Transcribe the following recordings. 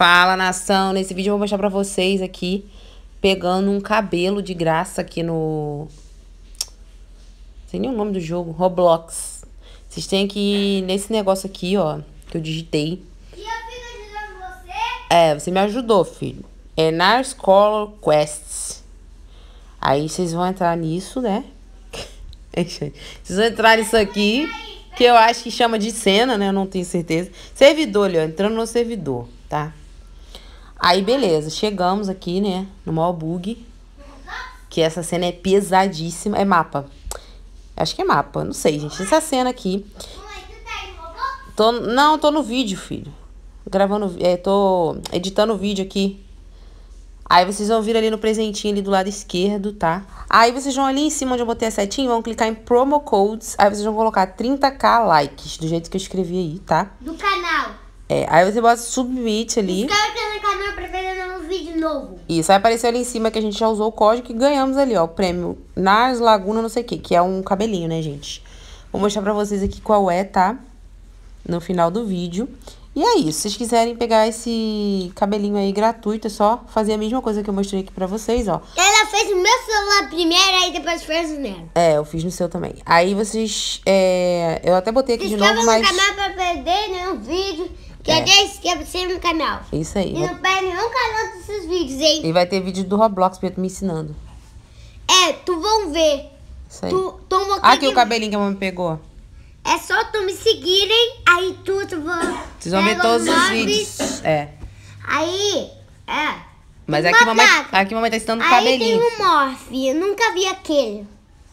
Fala nação, nesse vídeo eu vou mostrar pra vocês aqui pegando um cabelo de graça aqui no... Não sei nem o nome do jogo, Roblox. Vocês têm que ir nesse negócio aqui, ó, que eu digitei. E eu ajudando você? É, você me ajudou, filho. É Nars Color Quests. Aí vocês vão entrar nisso, né? É vocês vão entrar nisso aqui, que eu acho que chama de cena, né? Eu não tenho certeza. Servidor, ali, ó, entrando no servidor, Tá? Aí, beleza, chegamos aqui, né, no maior bug, que essa cena é pesadíssima, é mapa. Acho que é mapa, não sei, gente. Essa cena aqui... Tô, não, tô no vídeo, filho. Gravando, é, tô editando o vídeo aqui. Aí vocês vão vir ali no presentinho ali do lado esquerdo, tá? Aí vocês vão ali em cima onde eu botei a setinha, vão clicar em promo codes. Aí vocês vão colocar 30k likes, do jeito que eu escrevi aí, tá? Do canal. É, aí você bota submit ali novo. Isso, vai aparecer ali em cima que a gente já usou o código e ganhamos ali, ó, o prêmio Nars Laguna não sei o que, que é um cabelinho, né, gente? Vou mostrar pra vocês aqui qual é, tá? No final do vídeo. E é isso, se vocês quiserem pegar esse cabelinho aí gratuito, é só fazer a mesma coisa que eu mostrei aqui pra vocês, ó. Ela fez o meu celular primeiro, aí depois fez o meu. É, eu fiz no seu também. Aí vocês, é... eu até botei aqui se de novo, mas... no canal pra perder nenhum né, vídeo. Já é. que é inscrito no canal. Isso aí. E vai... não perde nenhum canal desses vídeos, hein? E vai ter vídeo do Roblox pra tu me ensinando. É, tu vão ver. Isso aí. Tu, toma aqui o cabelinho que a mamãe pegou. É só tu me seguirem, aí tu, tu vão... Vocês vão ver todos os vídeos. É. Aí, é... Mas aqui mamãe, aqui mamãe tá ensinando o cabelinho. Aí tem um morfe, eu nunca vi aquele.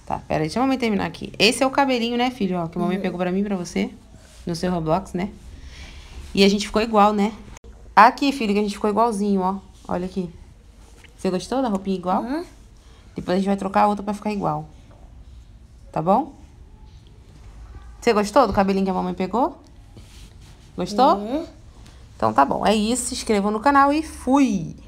Tá, peraí, deixa a mamãe terminar aqui. Esse é o cabelinho, né, filho? Ó, que a mamãe hum. pegou pra mim pra você. No seu Roblox, né? E a gente ficou igual, né? Aqui, filho, que a gente ficou igualzinho, ó. Olha aqui. Você gostou da roupinha igual? Uhum. Depois a gente vai trocar a outra pra ficar igual. Tá bom? Você gostou do cabelinho que a mamãe pegou? Gostou? Uhum. Então tá bom. É isso. Se inscrevam no canal e fui!